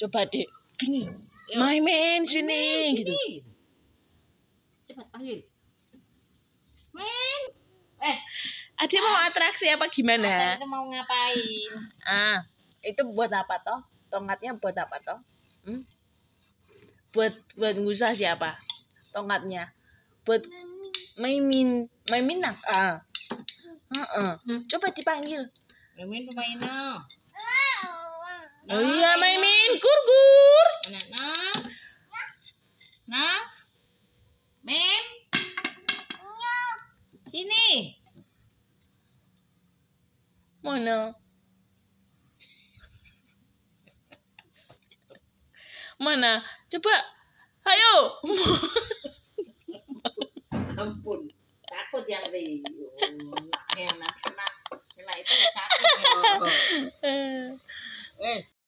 coba deh gini Yo. my man sini gitu cepat panggil main eh adik mau ah. atraksi apa gimana? Itu mau ngapain? Ah, itu buat apa toh? Tongkatnya buat apa toh? Hmm? Buat buat ngusah siapa? Tongkatnya. Buat Maimin, main nak. Ah. Uh -uh. Coba dipanggil. main pemain. Oh iya, Maimin. Nah, Mim, iya. sini. Mana? Mana? Coba. Ayo. Ampun. Takut yang di. Enak. Ya,